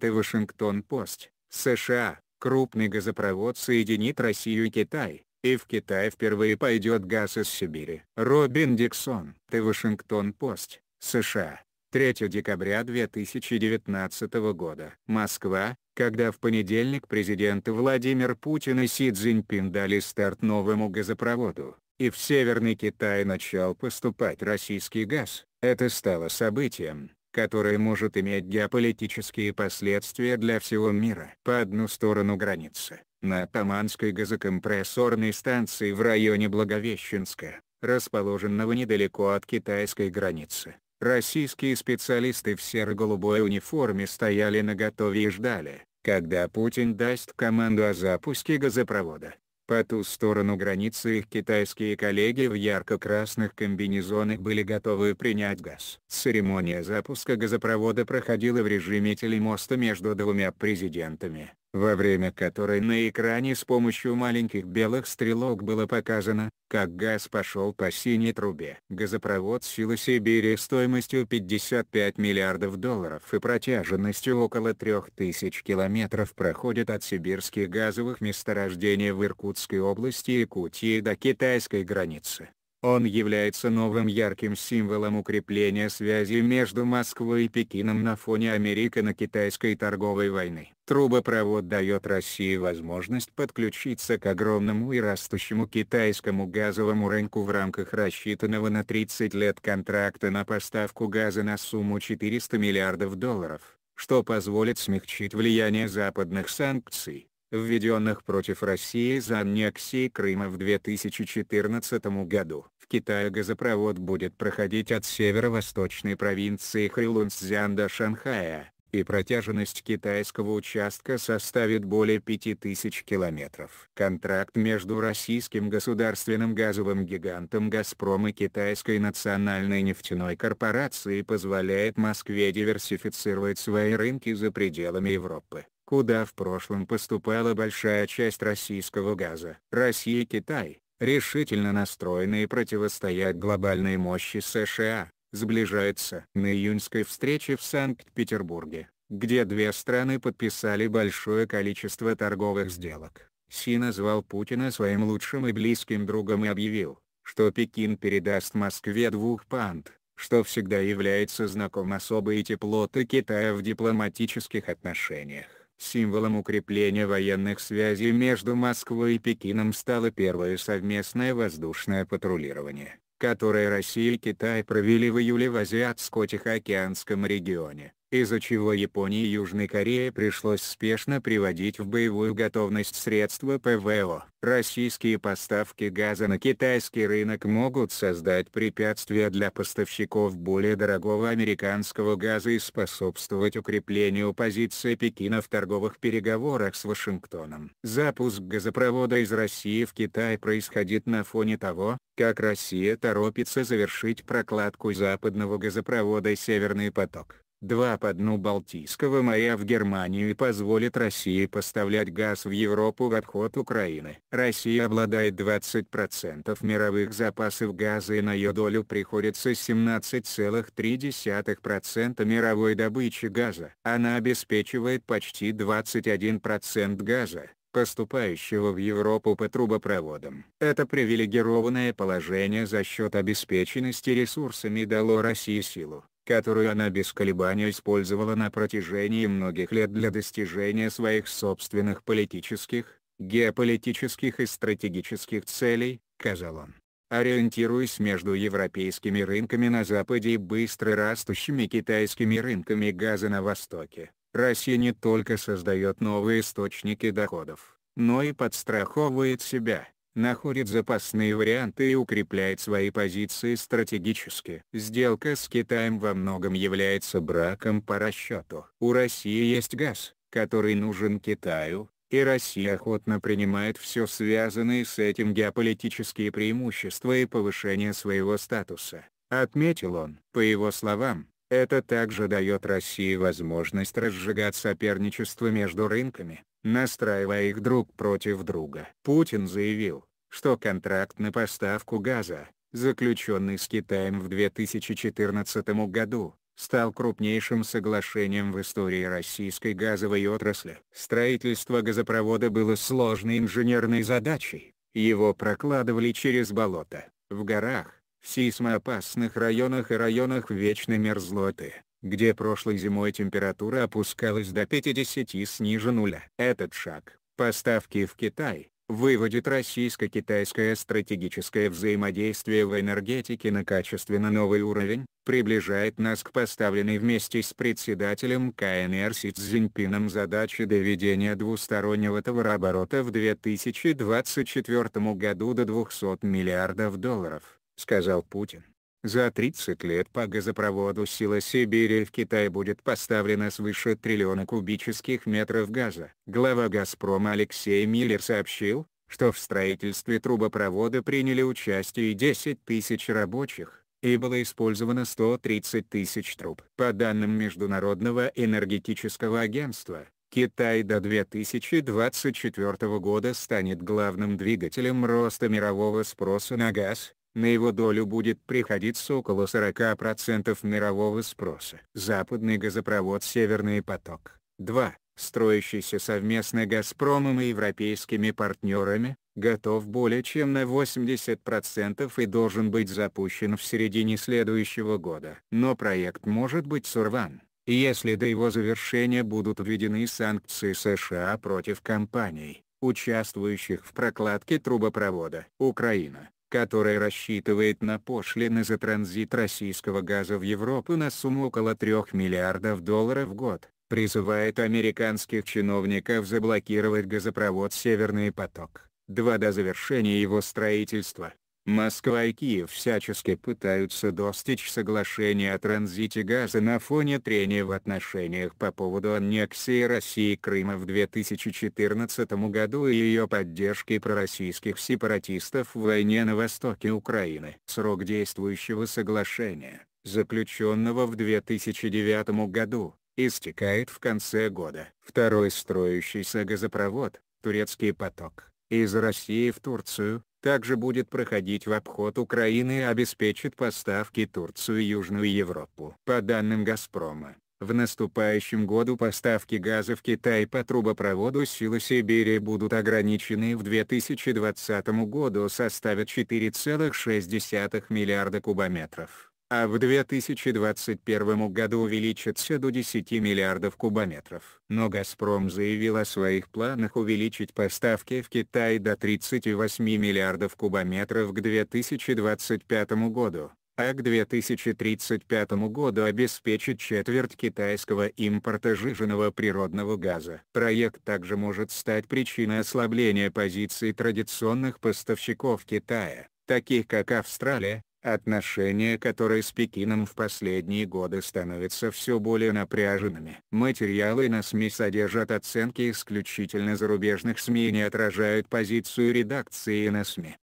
The Вашингтон Пост США, крупный газопровод соединит Россию и Китай, и в Китай впервые пойдет газ из Сибири. Робин Диксон, The Вашингтон Пост США, 3 декабря 2019 года. Москва, когда в понедельник президенты Владимир Путин и Си Цзиньпин дали старт новому газопроводу, и в Северный Китай начал поступать российский газ, это стало событием, которое может иметь геополитические последствия для всего мира. По одну сторону границы, на Таманской газокомпрессорной станции в районе Благовещенска, расположенного недалеко от китайской границы, российские специалисты в серо-голубой униформе стояли наготове и ждали, когда Путин даст команду о запуске газопровода. По ту сторону границы их китайские коллеги в ярко-красных комбинезонах были готовы принять газ. Церемония запуска газопровода проходила в режиме телемоста между двумя президентами во время которой на экране с помощью маленьких белых стрелок было показано, как газ пошел по синей трубе. Газопровод «Сила Сибири» стоимостью 55 миллиардов долларов и протяженностью около 3000 километров проходит от сибирских газовых месторождений в Иркутской области Якутии до китайской границы. Он является новым ярким символом укрепления связи между Москвой и Пекином на фоне Американо-Китайской торговой войны. Трубопровод дает России возможность подключиться к огромному и растущему китайскому газовому рынку в рамках рассчитанного на 30 лет контракта на поставку газа на сумму 400 миллиардов долларов, что позволит смягчить влияние западных санкций введенных против России за аннексией Крыма в 2014 году. В Китае газопровод будет проходить от северо-восточной провинции Хрилунцзян до Шанхая, и протяженность китайского участка составит более 5000 километров. Контракт между российским государственным газовым гигантом «Газпром» и китайской национальной нефтяной корпорацией позволяет Москве диверсифицировать свои рынки за пределами Европы куда в прошлом поступала большая часть российского газа. Россия и Китай, решительно настроенные противостоять глобальной мощи США, сближаются. На июньской встрече в Санкт-Петербурге, где две страны подписали большое количество торговых сделок, Си назвал Путина своим лучшим и близким другом и объявил, что Пекин передаст Москве двух панд, что всегда является знаком особой теплоты Китая в дипломатических отношениях. Символом укрепления военных связей между Москвой и Пекином стало первое совместное воздушное патрулирование, которое Россия и Китай провели в июле в Азиатско-Тихоокеанском регионе из-за чего Японии и Южной Корее пришлось спешно приводить в боевую готовность средства ПВО. Российские поставки газа на китайский рынок могут создать препятствия для поставщиков более дорогого американского газа и способствовать укреплению позиции Пекина в торговых переговорах с Вашингтоном. Запуск газопровода из России в Китай происходит на фоне того, как Россия торопится завершить прокладку западного газопровода «Северный поток» два по дну Балтийского моря в Германию и позволит России поставлять газ в Европу в обход Украины. Россия обладает 20% мировых запасов газа и на ее долю приходится 17,3% мировой добычи газа. Она обеспечивает почти 21% газа, поступающего в Европу по трубопроводам. Это привилегированное положение за счет обеспеченности ресурсами дало России силу которую она без колебаний использовала на протяжении многих лет для достижения своих собственных политических, геополитических и стратегических целей, сказал он. Ориентируясь между европейскими рынками на Западе и быстро растущими китайскими рынками газа на Востоке, Россия не только создает новые источники доходов, но и подстраховывает себя, находит запасные варианты и укрепляет свои позиции стратегически. Сделка с Китаем во многом является браком по расчету. У России есть газ, который нужен Китаю, и Россия охотно принимает все связанные с этим геополитические преимущества и повышение своего статуса, отметил он. По его словам, это также дает России возможность разжигать соперничество между рынками, настраивая их друг против друга. Путин заявил, что контракт на поставку газа, заключенный с Китаем в 2014 году, стал крупнейшим соглашением в истории российской газовой отрасли. Строительство газопровода было сложной инженерной задачей, его прокладывали через болото, в горах, в сейсмоопасных районах и районах вечной мерзлоты где прошлой зимой температура опускалась до 50 ниже нуля. Этот шаг, поставки в Китай, выводит российско-китайское стратегическое взаимодействие в энергетике на качественно новый уровень, приближает нас к поставленной вместе с председателем КНР Си Цзиньпином задаче доведения двустороннего товарооборота в 2024 году до 200 миллиардов долларов, сказал Путин. За 30 лет по газопроводу «Сила Сибири» в Китай будет поставлено свыше триллиона кубических метров газа. Глава «Газпрома» Алексей Миллер сообщил, что в строительстве трубопровода приняли участие 10 тысяч рабочих, и было использовано 130 тысяч труб. По данным Международного энергетического агентства, Китай до 2024 года станет главным двигателем роста мирового спроса на газ, на его долю будет приходиться около 40% мирового спроса. Западный газопровод «Северный поток» 2, строящийся совместно «Газпромом» и европейскими партнерами, готов более чем на 80% и должен быть запущен в середине следующего года. Но проект может быть сорван, если до его завершения будут введены санкции США против компаний участвующих в прокладке трубопровода. Украина которая рассчитывает на пошлины за транзит российского газа в Европу на сумму около 3 миллиардов долларов в год, призывает американских чиновников заблокировать газопровод «Северный поток-2» до завершения его строительства. Москва и Киев всячески пытаются достичь соглашения о транзите газа на фоне трения в отношениях по поводу аннексии России Крыма в 2014 году и ее поддержки пророссийских сепаратистов в войне на востоке Украины. Срок действующего соглашения, заключенного в 2009 году, истекает в конце года. Второй строящийся газопровод, Турецкий поток, из России в Турцию, также будет проходить в обход Украины и обеспечит поставки Турцию и Южную Европу. По данным «Газпрома», в наступающем году поставки газа в Китай по трубопроводу «Сила Сибири» будут ограничены в 2020 году составят 4,6 миллиарда кубометров а в 2021 году увеличится до 10 миллиардов кубометров. Но «Газпром» заявил о своих планах увеличить поставки в Китай до 38 миллиардов кубометров к 2025 году, а к 2035 году обеспечить четверть китайского импорта жиженного природного газа. Проект также может стать причиной ослабления позиций традиционных поставщиков Китая таких как Австралия, Отношения, которые с Пекином в последние годы становятся все более напряженными. Материалы на СМИ содержат оценки исключительно зарубежных СМИ и не отражают позицию редакции на СМИ.